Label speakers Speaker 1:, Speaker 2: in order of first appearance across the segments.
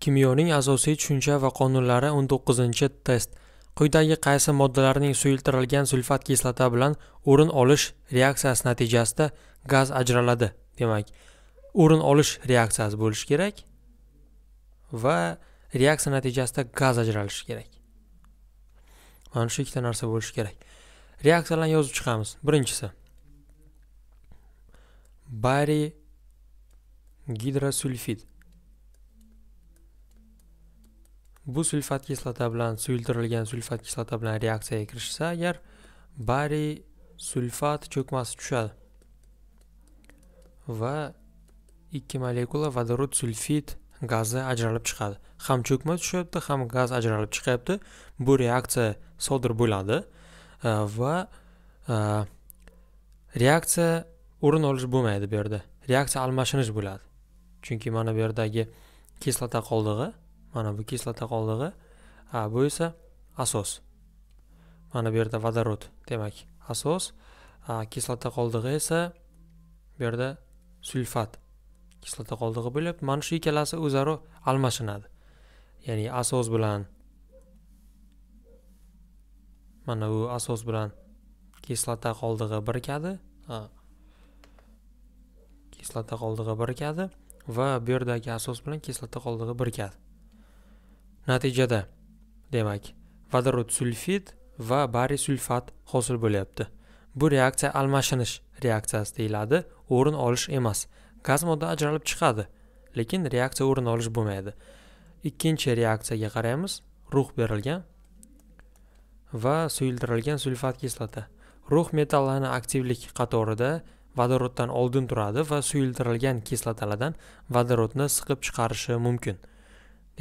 Speaker 1: kimyoning asosiy tushuncha va qonunlari 19 test quyidagi qaysi moddalarning suyultirilgan sulfat kislota bilan o'rin olish reaksiyasi natijasida gaz ajraladi demak o'rin olish reaksiyasi bo'lishi kerak va reaksiya natijasida gaz ajralishi kerak mana shu ikkita narsa bo'lishi kerak reaksiyalarni yozib chiqamiz birinchisi bari gidrosulfid bu sulfat kislota bilan suyultirilgan sulfat kislota bilan reaksiyaga kirishsa agar bariy sulfat cho'kmasi tushadi va ikki molekula vodorod sulfid gazi ajralib chiqadi ham cho'kma tushyapti ham gaz ajralib chiqyapti bu reaksiya sodir bo'ladi va e, reaksiya o'rin olish bo'lmaydi bu yerda reaksiya almashinish bo'ladi chunki mana bu yerdagi kislota qoldig'i mana bu kislota qoldig'i a bu esa asos mana bu yerda vodorod demak asos a kislota qoldig'i esa bu yerda sulfat kislota qoldig'i bo'lyapti mana shu ikkalasi o'zaro almashinadi ya'ni asos bilan mana bu asos bilan kislota qoldig'i birikadi kislota qoldig'i birikadi va bu yerdagi asos bilan kislota qoldig'i birikadi natijada demak vodorod sulfid va bariy sulfat hosil bo'lyapti bu reaksiya almashinish reaksiyasi deyiladi o'rin olish emas gaz modda ajralib chiqadi lekin reaksiya o'rin olish bo'lmaydi ikkinchi reaksiyaga qaraymiz rux berilgan va suyultirilgan sulfat kislota rux metallarni aktivlik qatorida vodoroddan oldin turadi va suyultirilgan kislotalardan vodorodni siqib chiqarishi mumkin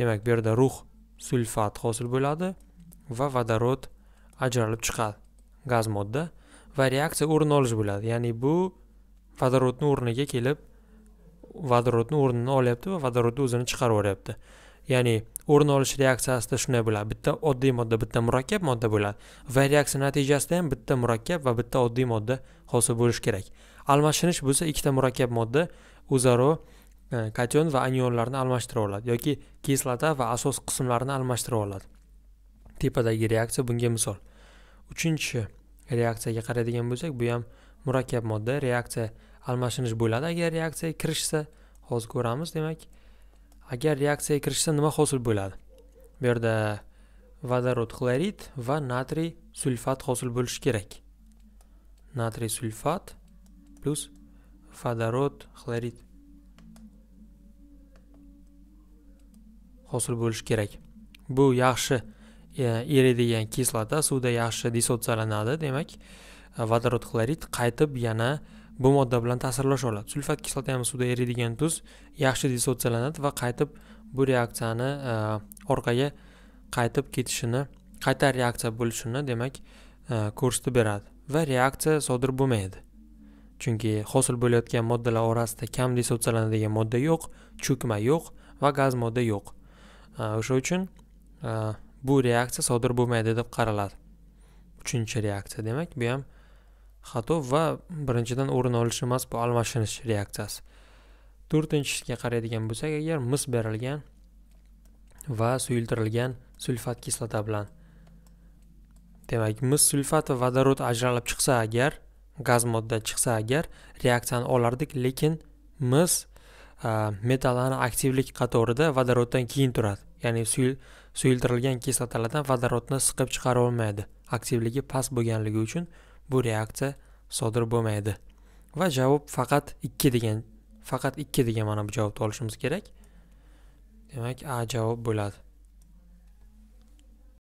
Speaker 1: demak bu yerda rux sulfat hosil bo'ladi va vodorod ajralib chiqadi gaz modda va reaksiya o'rin olish bo'ladi ya'ni bu vodorodni o'rniga kelib vodorodni o'rnini olyapti va vodorodni o'zini chiqarib yuboryapti ya'ni o'rin olish reaksiyasida shunday bo'ladi bitta oddiy modda bitta murakkab modda bo'ladi va reaksiya natijasida ham bitta murakkab va bitta oddiy modda hosil bo'lishi kerak almashinish bo'lsa ikkita murakkab modda o'zaro kation va anionlarni almashtira oladi yoki kislota va asos qismlarini almashtira oladi tepadagi reaksiya bunga misol uchinchi reaksiyaga qaraydigan bo'lsak bu ham murakkab modda reaksiya almashinish bo'ladi agar reaksiyaga kirishsa hozir ko'ramiz demak agar reaksiyaga kirishsa nima hosil bo'ladi bu yerda vodorod xlorid va natriy sulfat hosil bo'lishi kerak natriy sulfat plyus vodorod xlorid hosil bo'lishi kerak bu yaxshi e, eriydigan kislota suvda yaxshi dissotsiyalanadi demak e, vodorod xlorid qaytib yana bu modda bilan ta'sirlasha oladi sulfat kislota ham suvda eriydigan tuz yaxshi dissotsiyalanadi va qaytib bu reaksiyani e, orqaga qaytib ketishini qayta reaksiya bo'lishini demak ko'rsatib beradi va reaksiya sodir bo'lmaydi chunki hosil bo'layotgan moddalar orasida kam dissotsiyalanadigan modda yo'q cho'kma yo'q va gaz modda yo'q o'sha uchun e, bu reaksiya sodir bo'lmaydi deb qaraladi uchinchi reaksiya demak bu ham xato va birinchidan o'rin olish emas bu almashinish reaksiyasi to'rtinchisiga qaraydigan bo'lsak agar mis berilgan va suyultirilgan sulfat kislota bilan demak mis sulfat va vodorod ajralib chiqsa agar gaz modda chiqsa agar reaksiyani olardik lekin mis e, metallarni aktivlik qatorida vodoroddan keyin turadi ya'ni suyultirilgan kislotalardan vodorodni siqib chiqara olmaydi aktivligi past bo'lganligi uchun bu reaksiya sodir bo'lmaydi va javob faqat ikki degan faqat ikki degan mana bu javobni olishimiz kerak demak a javob bo'ladi